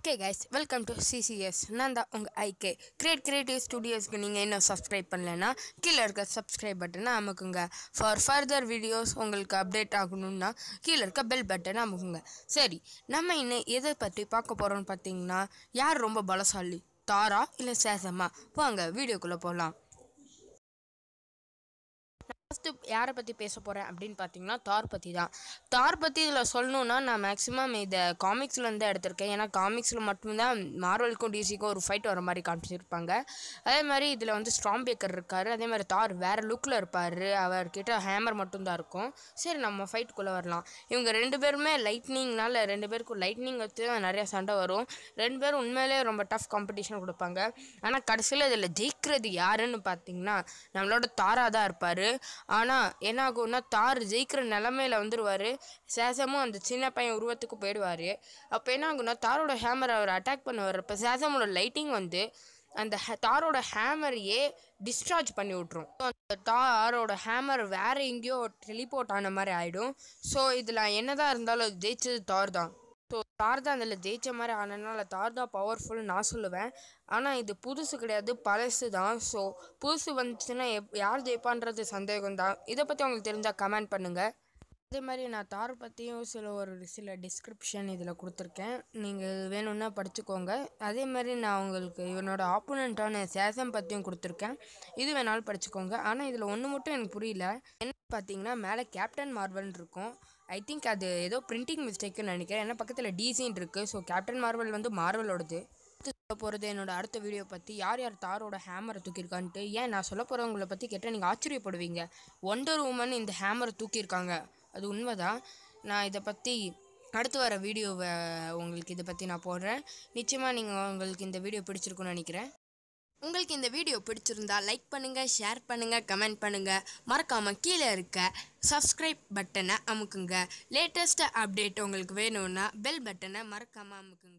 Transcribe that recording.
okay guys welcome to CCS நான் தான் உங்கள் ஐகே கிரியேட் கிரியேட்டிவ் ஸ்டுடியோஸ்க்கு நீங்கள் இன்னும் சப்ஸ்கிரைப் பண்ணலைன்னா கீழே இருக்க சப்ஸ்கிரைப் பட்டனை அமுக்குங்க ஃபார் ஃபர்தர் வீடியோஸ் உங்களுக்கு அப்டேட் ஆகணும்னா கீழே இருக்க பெல் பட்டனை அமுக்குங்க சரி நம்ம இன்னும் எதை பற்றி பார்க்க போகிறோம்னு பார்த்தீங்கன்னா யார் ரொம்ப பலசாலி தாரா இல்லை சேசமா வாங்க வீடியோக்குள்ளே போகலாம் ஃபஸ்ட்டு யாரை பற்றி பேச போகிறேன் அப்படின்னு பார்த்தீங்கன்னா தார் பற்றி தான் தார் பற்றி இதில் சொல்லணுன்னா நான் மேக்ஸிமம் இதை காமிக்ஸ்லேருந்து எடுத்திருக்கேன் ஏன்னா காமிக்ஸில் மட்டும்தான் மார்வலுக்கும் டிசிக்கும் ஒரு ஃபைட் வர மாதிரி காமிச்சிருப்பாங்க அதே மாதிரி இதில் வந்து ஸ்ட்ராங் பேக்கர் இருக்கார் அதே மாதிரி தார் வேறு லுக்கில் இருப்பார் அவர்கிட்ட ஹேமர் மட்டும்தான் இருக்கும் சரி நம்ம ஃபைட்டுக்குள்ளே வரலாம் இவங்க ரெண்டு பேருமே லைட்னிங்னால ரெண்டு பேருக்கும் லைட்னிங் வச்சு நிறையா சண்டை வரும் ரெண்டு பேரும் உண்மையிலேயே ரொம்ப டஃப் காம்படிஷன் கொடுப்பாங்க ஆனால் கடைசியில் இதில் ஜெயிக்கிறது யாருன்னு பார்த்தீங்கன்னா நம்மளோட தாரா தான் இருப்பார் ஆனால் என்ன ஆகும்னா தார் ஜெயிக்கிற நிலமையில வந்துடுவார் சேசமும் அந்த சின்ன பையன் உருவத்துக்கு போயிடுவார் அப்போ என்ன ஆகும்னா தாரோட ஹேமரை அவர் அட்டாக் பண்ண வர்றப்ப சேசமோட லைட்டிங் வந்து அந்த தாரோட ஹேமரையே டிஸ்சார்ஜ் பண்ணி விட்ரும் அந்த தாரோட ஹேமர் வேறு எங்கேயோ டெலிபோர்ட் ஆன மாதிரி ஆகிடும் ஸோ இதில் என்னதான் இருந்தாலும் ஜெயிச்சது தார் தான் தார்தான் அதில் ஜெயித்த மாதிரி ஆனதுனால தார்தா பவர்ஃபுல்னு நான் சொல்லுவேன் ஆனால் இது புதுசு கிடையாது பழசு தான் ஸோ புதுசு வந்துச்சுன்னா எப் யார் ஜெயிப்பான்றது சந்தேகம் தான் இதை பற்றி உங்களுக்கு தெரிஞ்சால் கமெண்ட் பண்ணுங்கள் இதே மாதிரி நான் தார் பற்றியும் சில ஒரு சில டிஸ்கிரிப்ஷன் இதில் கொடுத்துருக்கேன் நீங்கள் வேணும்னா படிச்சுக்கோங்க அதே மாதிரி நான் உங்களுக்கு இவனோட ஆப்போனண்ட்டான சேசம் பற்றியும் கொடுத்துருக்கேன் இது வேணாலும் படிச்சுக்கோங்க ஆனால் இதில் ஒன்று மட்டும் எனக்கு புரியல என்ன பார்த்தீங்கன்னா மேலே கேப்டன் மார்வல்னு இருக்கும் ஐ திங்க் அது ஏதோ பிரிண்டிங் மிஸ்டேக்குன்னு நினைக்கிறேன் ஏன்னா பக்கத்தில் டிசின்னு இருக்குது ஸோ கேப்டன் மார்வல் வந்து மார்வலோடது சொல்ல போகிறது என்னோடய அடுத்த வீடியோ பற்றி யார் யார் தாரோட ஹேமரை தூக்கியிருக்கான்ட்டு ஏன் நான் சொல்ல போகிறவங்கள பற்றி கேட்டால் நீங்கள் ஆச்சரியப்படுவீங்க ஒண்டர் உமன் இந்த ஹேமரை தூக்கியிருக்காங்க அது உண்மைதான் நான் இதை பற்றி அடுத்து வர வீடியோவை உங்களுக்கு இதை பற்றி நான் போடுறேன் நிச்சயமாக நீங்கள் உங்களுக்கு இந்த வீடியோ பிடிச்சிருக்குன்னு நினைக்கிறேன் உங்களுக்கு இந்த வீடியோ பிடிச்சிருந்தா லைக் பண்ணுங்கள் ஷேர் பண்ணுங்கள் கமெண்ட் பண்ணுங்கள் மறக்காமல் கீழே இருக்க சப்ஸ்கிரைப் பட்டனை அமுக்குங்க லேட்டஸ்ட்டு அப்டேட் உங்களுக்கு வேணும்னா பெல் பட்டனை மறக்காமல் அமுக்குங்க